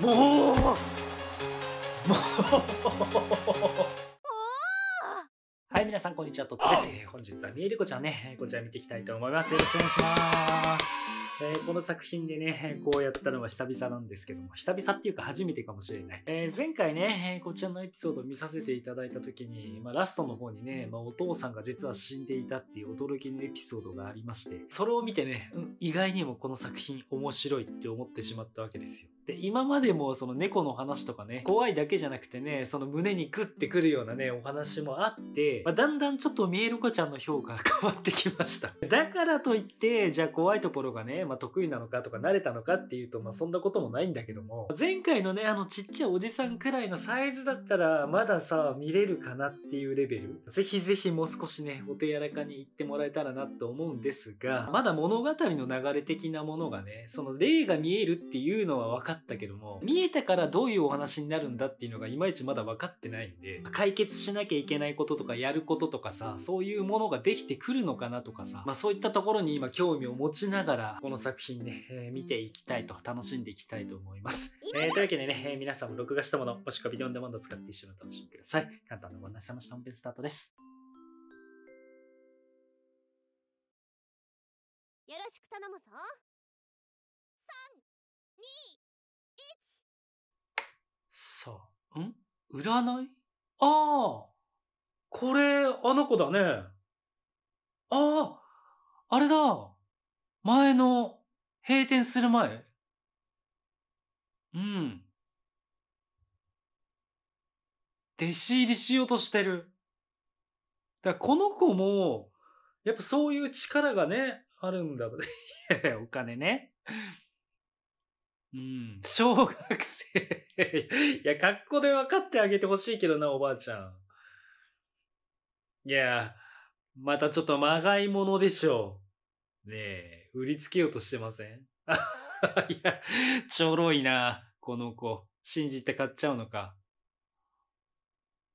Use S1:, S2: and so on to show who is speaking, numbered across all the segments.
S1: もうもうはい皆さんこんにちはとっです、本日はみえりこちゃんねこちら見ていきたいと思いますよろしくお願いしますえー、この作品でね、こうやったのは久々なんですけども、久々っていうか初めてかもしれない。えー、前回ね、えこちらのエピソード見させていただいた時に、まあ、ラストの方にね、まあ、お父さんが実は死んでいたっていう驚きのエピソードがありまして、それを見てね、うん、意外にもこの作品面白いって思ってしまったわけですよ。、今までもその猫の話とかね、怖いだけじゃなくてね、その胸にグッてくるようなね、お話もあって、まあ、だんだんちょっと見える子ちゃんの評価が変わってきました。だからといって、じゃあ怖いところがね、まあ、得意なのかとか慣れたのかっていうと、まあ、そんなこともないんだけども、前回のね、あのちっちゃいおじさんくらいのサイズだったら、まださ、見れるかなっていうレベル。ぜひぜひもう少しね、お手柔らかに言ってもらえたらなと思うんですが、まだ物語の流れ的なものがね、その霊が見えるっていうのは分かっったけども、見えたからどういうお話になるんだっていうのがいまいちまだ分かってないんで、解決しなきゃいけないこととかやることとかさ、そういうものができてくるのかなとかさ、まあそういったところに今興味を持ちながら、この作品ね、えー、見ていきたいと、楽しんでいきたいと思います。えー、というわけでね、えー、皆さんも録画したもの、もしくはビデオンデマンド使って一緒にお楽しみください。簡単なご案内さました本編スタートです。よろしく頼むぞ。ん占いああこれ、あの子だね。あああれだ前の、閉店する前うん。弟子入りしようとしてる。だこの子も、やっぱそういう力がね、あるんだ。いやいや、お金ね。うん、小学生 いや、格好で分かってあげてほしいけどな、おばあちゃん。いや、またちょっとまがいものでしょう。ねえ、売りつけようとしてません いや、ちょろいな、この子。信じて買っちゃうのか。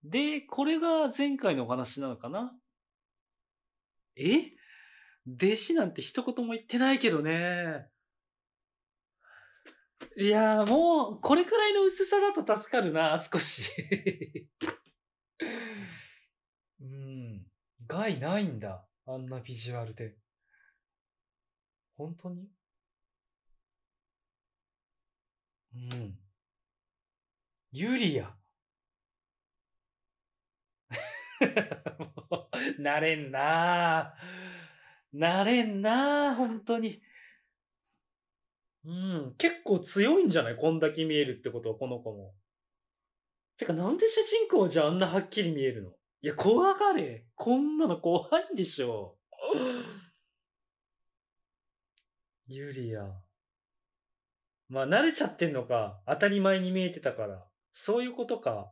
S1: で、これが前回のお話なのかなえ弟子なんて一言も言ってないけどね。いやもう、これくらいの薄さだと助かるな、少しうん。害ないんだ。あんなビジュアルで。本当にうん。ユリア。な れんななれんなぁ、本当に。うん、結構強いんじゃないこんだけ見えるってことは、この子も。てか、なんで主人公じゃあんなはっきり見えるのいや、怖がれ。こんなの怖いんでしょ。ユリア。まあ、慣れちゃってんのか。当たり前に見えてたから。そういうことか。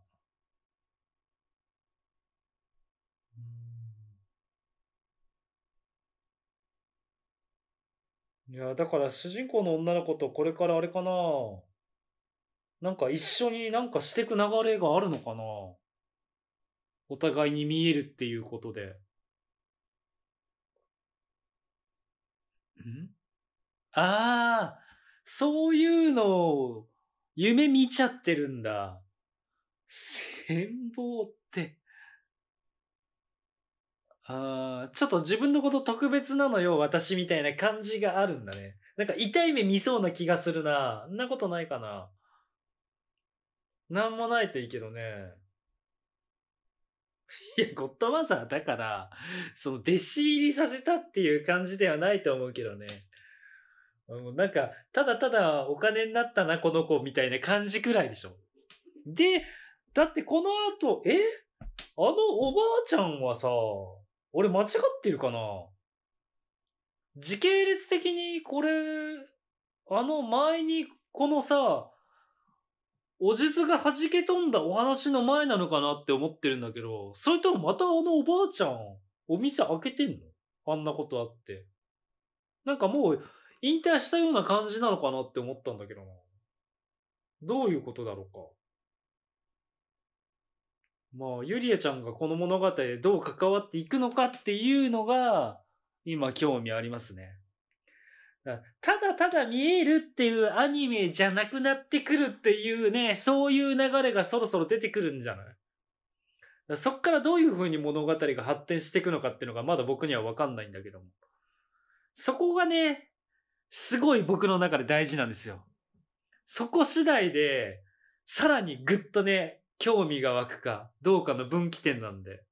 S1: いや、だから主人公の女の子とこれからあれかななんか一緒になんかしてく流れがあるのかなお互いに見えるっていうことで。んああ、そういうのを夢見ちゃってるんだ。戦 望って。あちょっと自分のこと特別なのよ、私みたいな感じがあるんだね。なんか痛い目見そうな気がするな。んなことないかな。なんもないといいけどね。いや、ゴッドマザーだから、その弟子入りさせたっていう感じではないと思うけどね。うん、なんか、ただただお金になったな、この子みたいな感じくらいでしょ。で、だってこの後、えあのおばあちゃんはさ、俺間違ってるかな時系列的にこれ、あの前にこのさ、おじずが弾け飛んだお話の前なのかなって思ってるんだけど、それともまたあのおばあちゃん、お店開けてんのあんなことあって。なんかもう引退したような感じなのかなって思ったんだけどな。どういうことだろうか。まあ、ゆりえちゃんがこの物語でどう関わっていくのかっていうのが、今興味ありますね。ただただ見えるっていうアニメじゃなくなってくるっていうね、そういう流れがそろそろ出てくるんじゃないそっからどういう風に物語が発展していくのかっていうのがまだ僕にはわかんないんだけども。そこがね、すごい僕の中で大事なんですよ。そこ次第で、さらにぐっとね、興味が湧くかどうかの分岐点なんで、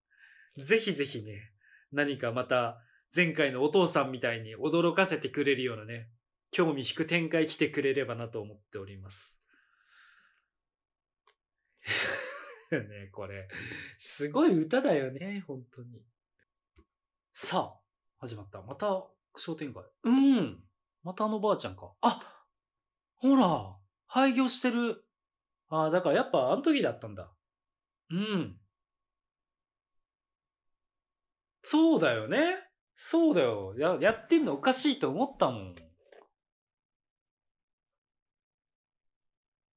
S1: ぜひぜひね、何かまた前回のお父さんみたいに驚かせてくれるようなね、興味引く展開来てくれればなと思っております。ね、これ、すごい歌だよね、本当に。さあ、始まった。また商店街。うん。またあのばあちゃんか。あほら、廃業してる。ああ、だからやっぱあの時だったんだ。うん。そうだよね。そうだよ。や、やってんのおかしいと思ったもん。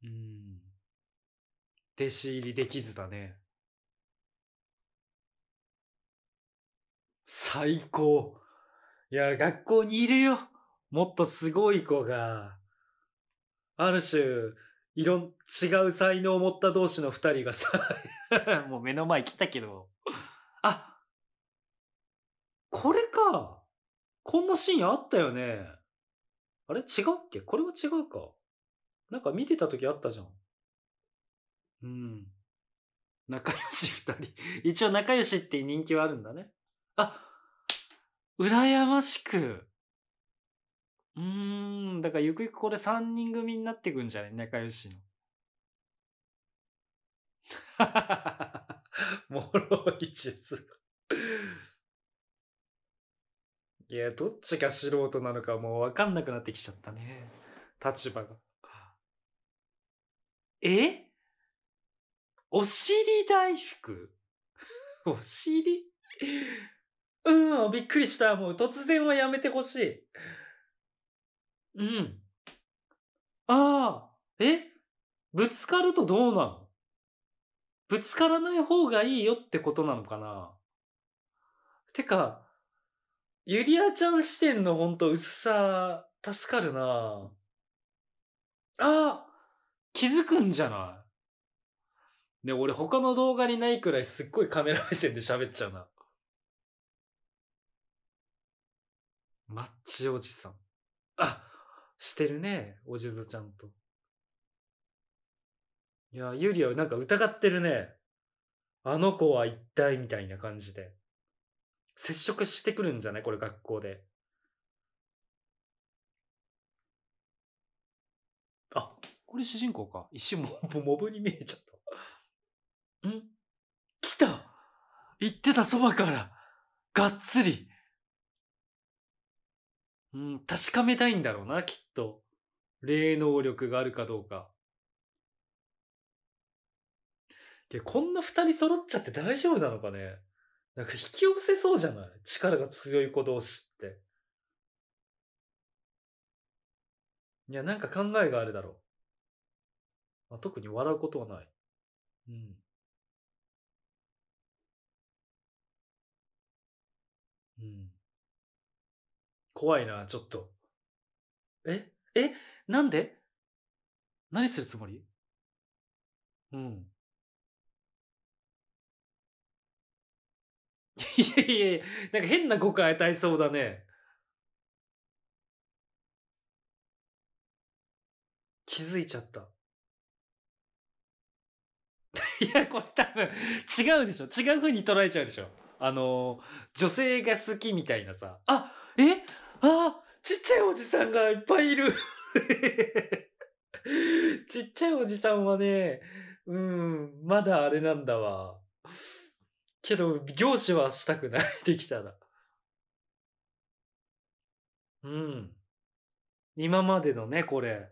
S1: うん。弟子入りできずだね。最高。いや、学校にいるよ。もっとすごい子が。ある種、いろん、違う才能を持った同士の二人がさ、もう目の前来たけど、あこれかこんなシーンあったよね。あれ違うっけこれは違うか。なんか見てた時あったじゃん。うん。仲良し二人。一応仲良しって人気はあるんだね。あ羨ましく。うん、だからゆくゆくこれ3人組になってくんじゃね仲良しの。もろい術いや、どっちが素人なのかもうわかんなくなってきちゃったね。立場が。えお尻大福 お尻 うん、びっくりした。もう突然はやめてほしい。うん。ああ、えぶつかるとどうなのぶつからない方がいいよってことなのかなてか、ゆりあちゃん視点のほんと薄さ、助かるなああ気づくんじゃないで、俺他の動画にないくらいすっごいカメラ目線で喋っちゃうな。マッチおじさん。あ、してるね、おじずちゃんと。いや、ゆりはなんか疑ってるね。あの子は一体みたいな感じで。接触してくるんじゃないこれ学校で。あ、これ主人公か。一瞬モブ、モブに見えちゃった。ん来た行ってたそばから、がっつり。うん、確かめたいんだろうな、きっと。霊能力があるかどうか。で、こんな二人揃っちゃって大丈夫なのかねなんか引き寄せそうじゃない力が強い子同士って。いや、なんか考えがあるだろう。まあ、特に笑うことはない。うん。うん。怖いな、ちょっと。ええなんで何するつもりうん。いやいやいや、なんか変な誤解与えそうだね。気づいちゃった。いや、これ多分違うでしょ。違う風に捉えちゃうでしょ。あの、女性が好きみたいなさ。あ、えあちっちゃいおじさんがいっぱいいる ちっちゃいおじさんはね、うん、まだあれなんだわ。けど、業種はしたくない、できたら。うん。今までのね、これ。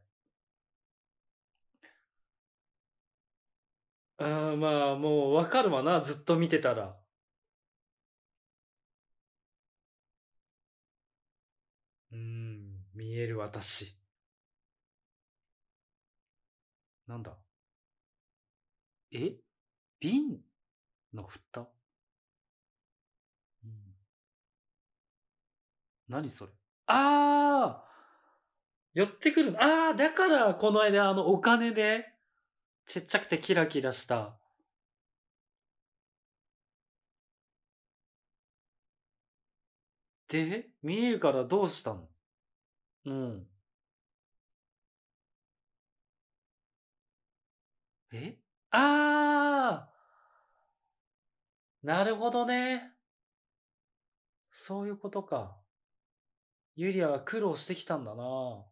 S1: あまあ、もうわかるわな、ずっと見てたら。見える私。なんだえ瓶の蓋、うん、何それああ寄ってくるああだからこの間あのお金でちっちゃくてキラキラしたで見えるからどうしたのうん。えああなるほどね。そういうことか。ユリアは苦労してきたんだな。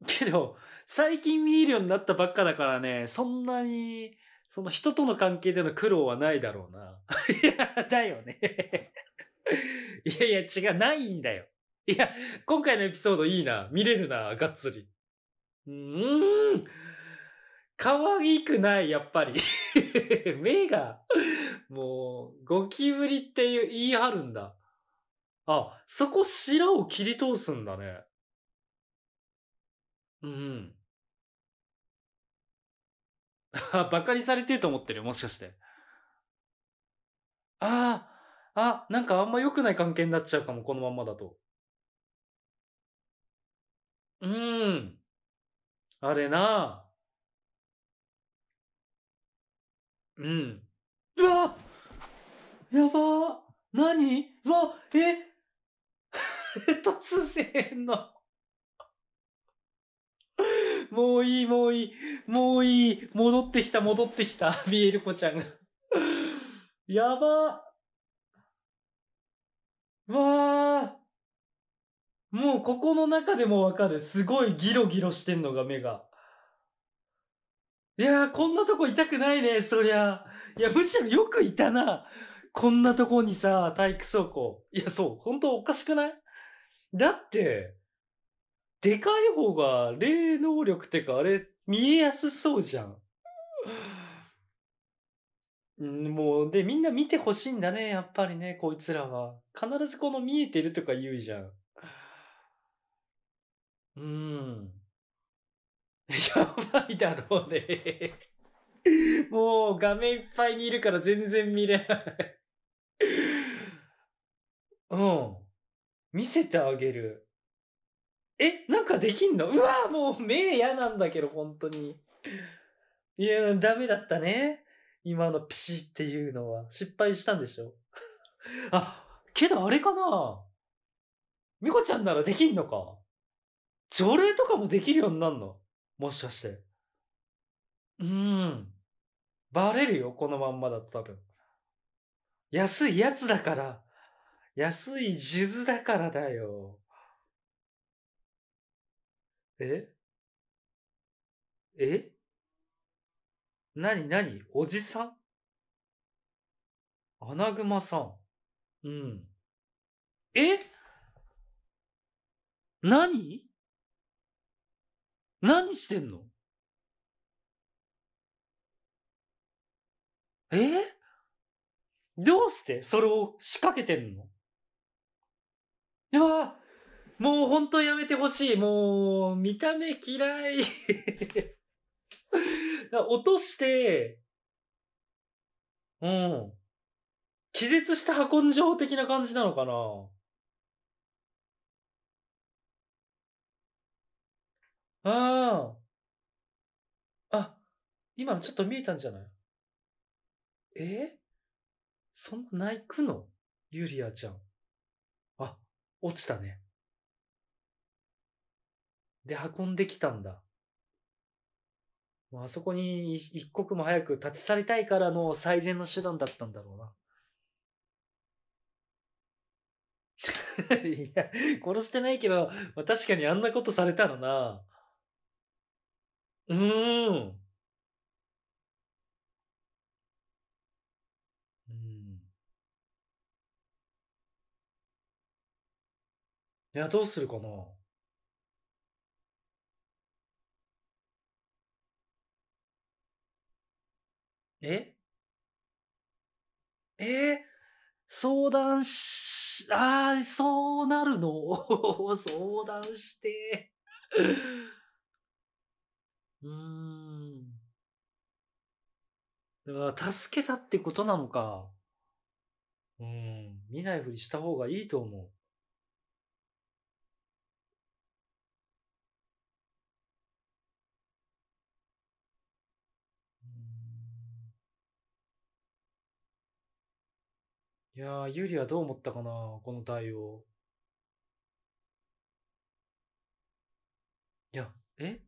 S1: けど、最近見えるようになったばっかだからね、そんなに、その人との関係での苦労はないだろうな。いや、だよね。いやいや、違う、ないんだよ。いや、今回のエピソードいいな。見れるな、がっつり。うーん。可愛くない、やっぱり。目が、もう、ゴキブリっていう言い張るんだ。あ、そこ白を切り通すんだね。うん。あバカにされてると思ってるもしかして。ああ、あ、なんかあんま良くない関係になっちゃうかも、このままだと。うん。あれな。うん。うわやば何うわえ 突然の もういい、もういい、もういい。戻ってきた、戻ってきた。ビエルコちゃんがやばわあもうここの中でもわかる。すごいギロギロしてんのが目が。いやー、こんなとこ痛くないね、そりゃ。いや、むしろよくいたな。こんなとこにさ、体育倉庫。いや、そう、本当おかしくないだって、でかい方が霊能力ってか、あれ、見えやすそうじゃん。もう、で、みんな見てほしいんだね、やっぱりね、こいつらは。必ずこの見えてるとか言うじゃん。うん。やばいだろうね。もう画面いっぱいにいるから全然見れないうん。見せてあげる。え、なんかできんのうわもう目嫌なんだけど、本当に。いや、ダメだったね。今のピシっていうのは。失敗したんでしょあ、けどあれかなミコちゃんならできんのか除霊とかもできるようになるのもしかして。うん。バレるよ、このまんまだと多分。安いやつだから。安い数珠だからだよ。ええなになにおじさんアナグマさん。うん。え何何してんのえどうしてそれを仕掛けてんのいやもうほんとやめてほしい。もう、見た目嫌い。落として、うん。気絶した箱根じ的な感じなのかなああ。あ、今のちょっと見えたんじゃないえー、そんな泣くのユリアちゃん。あ、落ちたね。で、運んできたんだ。あそこに一刻も早く立ち去りたいからの最善の手段だったんだろうな。いや、殺してないけど、まあ、確かにあんなことされたのな。うん。うん。いや、どうするかな。え？え、相談しああ、そうなるの？相談して。うん。だから助けたってことなのか。うん。見ないふりした方がいいと思う。うんいやー、ゆりはどう思ったかな、この対応。いや、え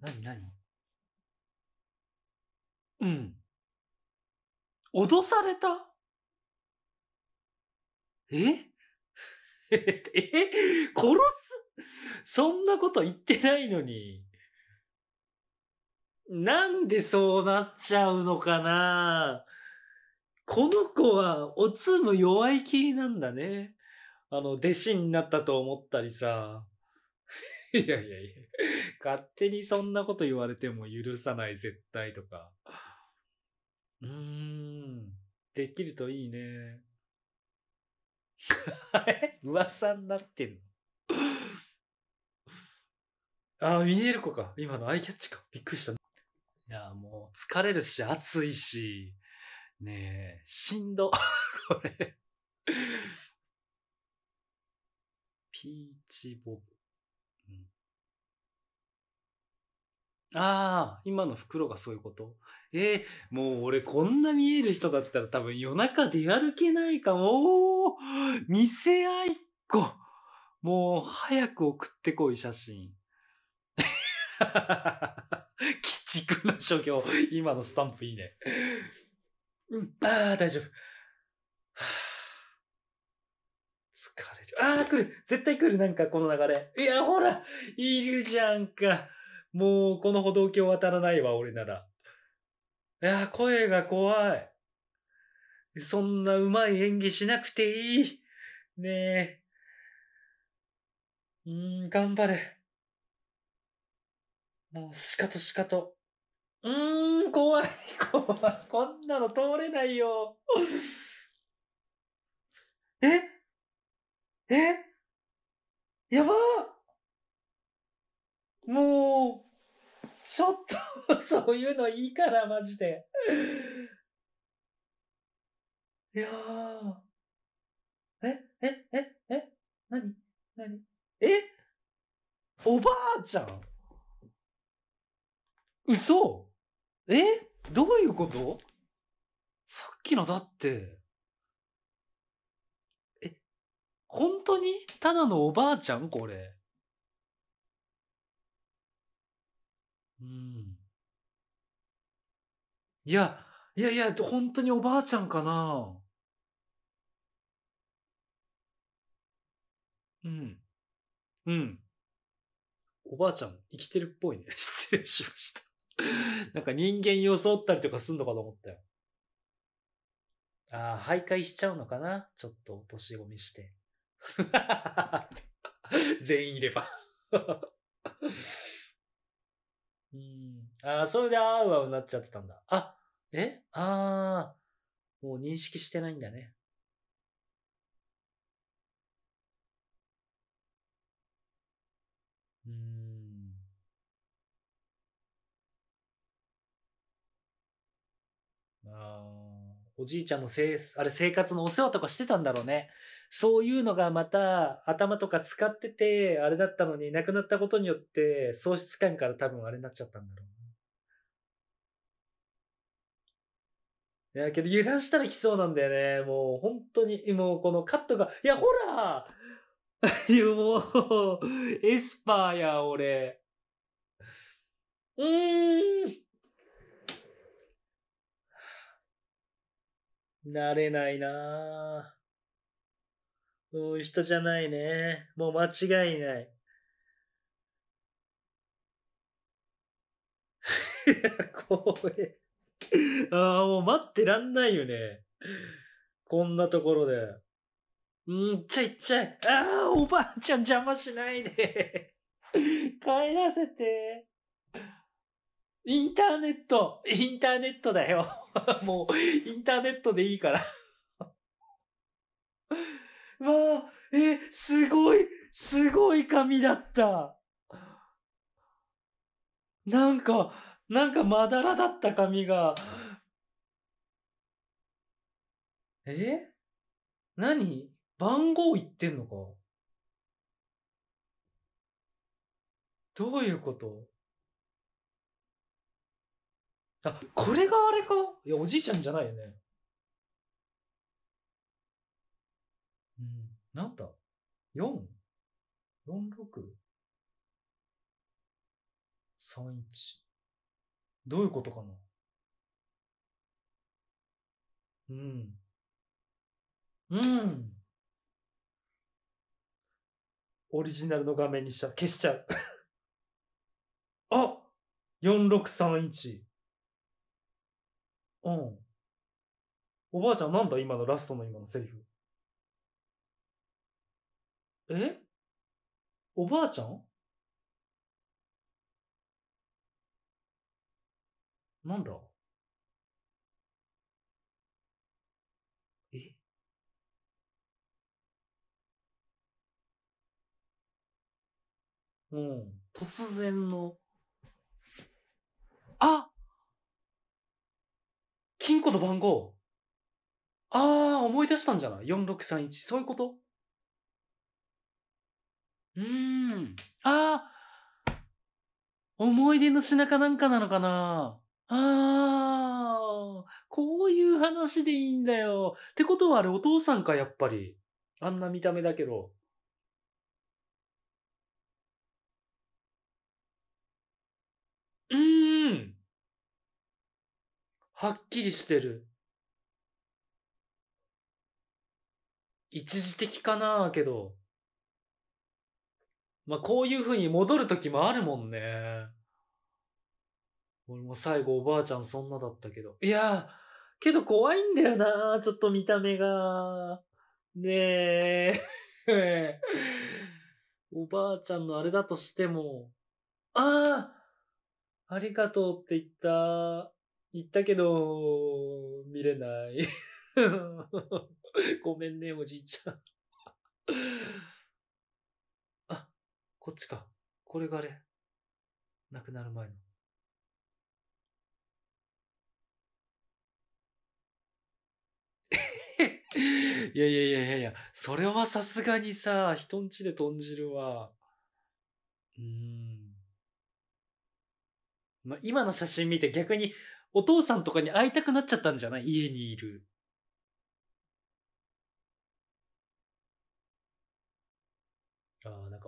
S1: 何何うん。脅されたえ え殺すそんなこと言ってないのに。なんでそうなっちゃうのかなこの子はおつむ弱い気なんだね。あの、弟子になったと思ったりさ。いやいやいや、勝手にそんなこと言われても許さない絶対とか。うん。できるといいね。あ れ噂になってんのああ、見える子か。今のアイキャッチか。びっくりした。いや、もう疲れるし、暑いし、ねえ、しんど。これ。ピーチボブ。うん、ああ、今の袋がそういうことえー、もう俺こんな見える人だったら多分夜中出歩けないかも。偽あいっ子。もう早く送ってこい写真。鬼畜な所業。今のスタンプいいね。うん、ああ、大丈夫。疲れる。ああ、来る絶対来るなんかこの流れ。いや、ほらいるじゃんか。もうこの歩道橋渡らないわ、俺なら。いや、声が怖い。そんなうまい演技しなくていい。ねえ。うん、頑張る。もう、しかとしかと。うーん、怖い、怖い。こんなの通れないよ。ええやばもう、ちょっと、そういうのいいから、マジで。いやえ、え、え、え、なになにえおばあちゃん嘘えどういうことさっきのだって、え、本当にただのおばあちゃんこれ。うん。いや、いやいや、本当におばあちゃんかな。うん。うん。おばあちゃん、生きてるっぽいね。失礼しました。なんか人間装ったりとかすんのかと思ったよ。ああ、徘徊しちゃうのかなちょっとお年込みして。全員いればうん。ああ、それであうあうなっちゃってたんだ。あ、えああ、もう認識してないんだね。うん。ああ、おじいちゃんのせい、あれ生活のお世話とかしてたんだろうね。そういうのがまた頭とか使ってて、あれだったのに、亡くなったことによって、喪失感から多分あれになっちゃったんだろう。いや、けど油断したら来そうなんだよね。もう本当に、もうこのカットが、いや、ほらもう、エスパーや、俺。うーん。なれないなぁ。うん、人じゃないね。もう間違いない。怖え。ああ、もう待ってらんないよね。こんなところで。うんちゃいっちゃい。ああ、おばあちゃん邪魔しないで。帰らせて。インターネットインターネットだよ。もう、インターネットでいいから。わあ、え、すごい、すごい紙だった。なんか、なんかまだらだった髪が。え何番号言ってんのかどういうことあ、これがあれかいや、おじいちゃんじゃないよね。うん、なんだ ?4?46?31? どういうことかなうん。うん。オリジナルの画面にした。消しちゃう あ !4631。うん。おばあちゃんなんだ今のラストの今のセリフ。えおばあちゃんなんだえうん、突然の。あ金庫の番号ああ、思い出したんじゃない ?4631。そういうことうん。ああ思い出の品かなんかなのかなああこういう話でいいんだよ。ってことはあれお父さんか、やっぱり。あんな見た目だけど。うん。はっきりしてる。一時的かなけど。まあ、こういう風に戻る時もあるもんね。俺も最後おばあちゃんそんなだったけど。いやー、けど怖いんだよなちょっと見た目が。ねえ。おばあちゃんのあれだとしても、ああありがとうって言った、言ったけど、見れない。ごめんね、おじいちゃん。こっちか。これがあれ。亡くなる前の。いやいやいやいやいや、それはさすがにさ、人んちで豚汁は。うん。まあ、今の写真見て逆にお父さんとかに会いたくなっちゃったんじゃない家にいる。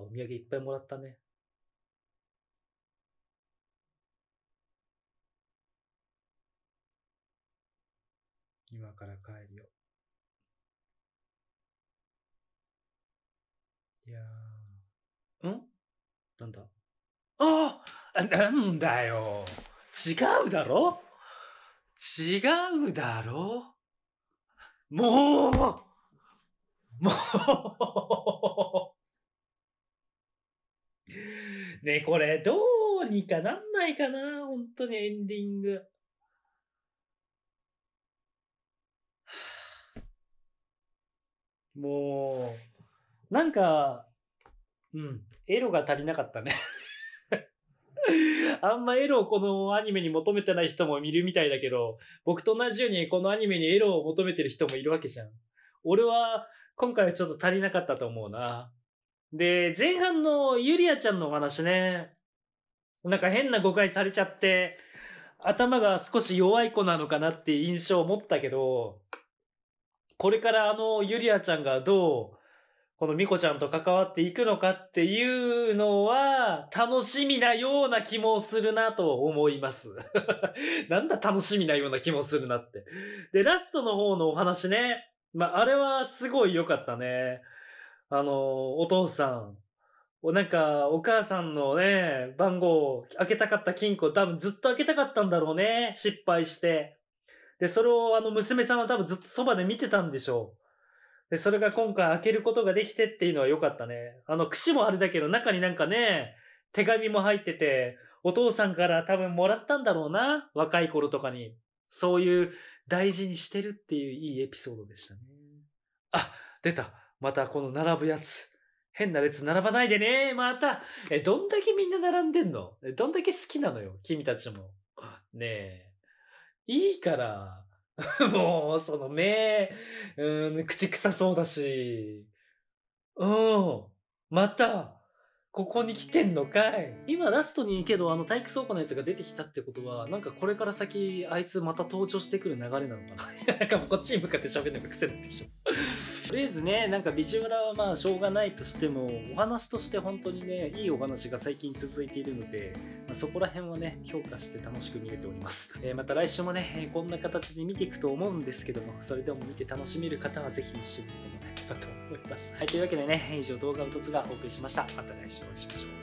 S1: かお土産いっぱいもらったね。今から帰るよ。いやうんなんだああなんだよ。違うだろ違うだろもうもう ねこれ、どうにかなんないかな本当にエンディング。もう、なんか、うん、エロが足りなかったね あんまエロをこのアニメに求めてない人もいるみたいだけど、僕と同じようにこのアニメにエロを求めてる人もいるわけじゃん。俺は今回はちょっと足りなかったと思うな。で、前半のユリアちゃんのお話ね、なんか変な誤解されちゃって、頭が少し弱い子なのかなって印象を持ったけど、これからあのユリアちゃんがどう、このミコちゃんと関わっていくのかっていうのは、楽しみなような気もするなと思います。なんだ楽しみなような気もするなって。で、ラストの方のお話ね。まあ、あれはすごい良かったね。あの、お父さん、おなんか、お母さんのね、番号、開けたかった金庫、多分ずっと開けたかったんだろうね。失敗して。で、それをあの、娘さんは多分ずっとそばで見てたんでしょう。で、それが今回開けることができてっていうのは良かったね。あの、串もあれだけど、中になんかね、手紙も入ってて、お父さんから多分もらったんだろうな。若い頃とかに。そういう大事にしてるっていういいエピソードでしたね。あ、出た。またこの並ぶやつ。変な列並ばないでね。また。え、どんだけみんな並んでんのどんだけ好きなのよ。君たちも。ねえ。いいから。もう、その目、うん、口臭そうだし。うん。また。ここに来てんのかい今ラストにいいけどあの体育倉庫のやつが出てきたってことはなんかこれから先あいつまた登場してくる流れなのかな なんかこっちに向かって喋るのが癖になってきちゃっとりあえずねなんかビジュアルはまあしょうがないとしてもお話として本当にねいいお話が最近続いているので、まあ、そこら辺をね評価して楽しく見れております、えー、また来週もねこんな形で見ていくと思うんですけどもそれでも見て楽しめる方は是非一緒に見てもらえればと思いますはいというわけでね以上動画のとつがお送りしましたまた来週お会いしましょう